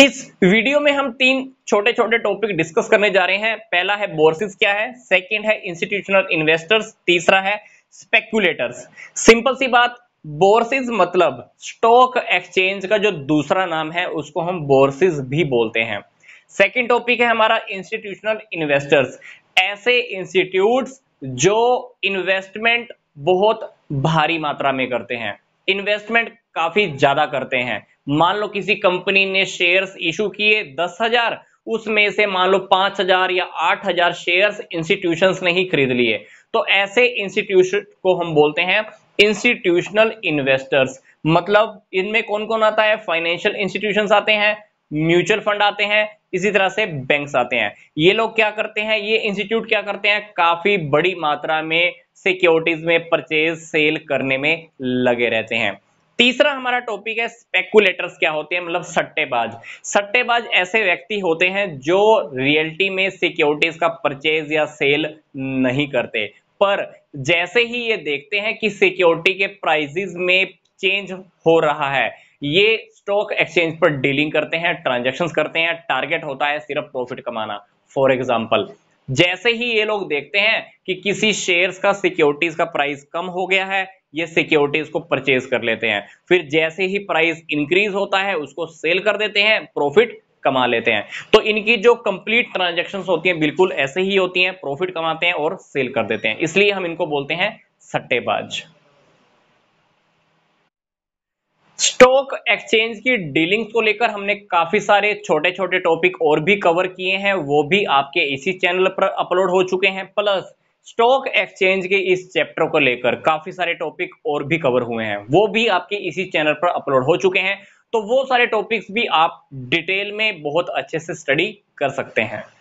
इस वीडियो में हम तीन छोटे छोटे टॉपिक डिस्कस करने जा रहे हैं पहला है बोर्सिस क्या है सेकंड है इंस्टीट्यूशनल इन्वेस्टर्स तीसरा है स्पेक्यूलेटर्स सिंपल सी बात बोर्सिस मतलब स्टॉक एक्सचेंज का जो दूसरा नाम है उसको हम बोर्सिस भी बोलते हैं सेकेंड टॉपिक है हमारा इंस्टीट्यूशनल इन्वेस्टर्स ऐसे इंस्टीट्यूट जो इन्वेस्टमेंट बहुत भारी मात्रा में करते हैं इन्वेस्टमेंट काफी ज्यादा करते हैं मान लो किसी कंपनी ने शेयर्स इशू किए दस हजार उसमें से मान लो पांच हजार या आठ हजार शेयर इंस्टीट्यूशन ने ही खरीद लिए तो ऐसे इंस्टीट्यूशन को हम बोलते हैं इंस्टीट्यूशनल इन्वेस्टर्स मतलब इनमें कौन कौन आता है फाइनेंशियल इंस्टीट्यूशन आते हैं म्यूचुअल फंड आते हैं इसी तरह से बैंक्स आते हैं ये लोग क्या करते हैं ये इंस्टीट्यूट क्या करते हैं काफी बड़ी मात्रा में सिक्योरिटीज में परचेज सेल करने में लगे रहते हैं तीसरा हमारा टॉपिक है स्पेकुलेटर्स क्या होते हैं मतलब सट्टेबाज सट्टेबाज ऐसे व्यक्ति होते हैं जो रियलिटी में सिक्योरिटीज का परचेज या सेल नहीं करते पर जैसे ही ये देखते हैं कि सिक्योरिटी के प्राइजेज में चेंज हो रहा है ये स्टॉक एक्सचेंज पर डीलिंग करते हैं ट्रांजेक्शन करते हैं टारगेट होता है सिर्फ प्रॉफिट कमाना फॉर एग्जाम्पल जैसे ही ये लोग देखते हैं कि किसी शेयर्स का सिक्योरिटीज का प्राइस कम हो गया है ये सिक्योरिटीज को परचेज कर लेते हैं फिर जैसे ही प्राइस इंक्रीज होता है उसको सेल कर देते हैं प्रॉफिट कमा लेते हैं तो इनकी जो कंप्लीट ट्रांजेक्शन होती हैं बिल्कुल ऐसे ही होती हैं प्रॉफिट कमाते हैं और सेल कर देते हैं इसलिए हम इनको बोलते हैं सट्टेबाज स्टॉक एक्सचेंज की डीलिंग्स को लेकर हमने काफी सारे छोटे छोटे टॉपिक और भी कवर किए हैं वो भी आपके इसी चैनल पर अपलोड हो चुके हैं प्लस स्टॉक एक्सचेंज के इस चैप्टर को लेकर काफी सारे टॉपिक और भी कवर हुए हैं वो भी आपके इसी चैनल पर अपलोड हो चुके हैं तो वो सारे टॉपिक्स भी आप डिटेल में बहुत अच्छे से स्टडी कर सकते हैं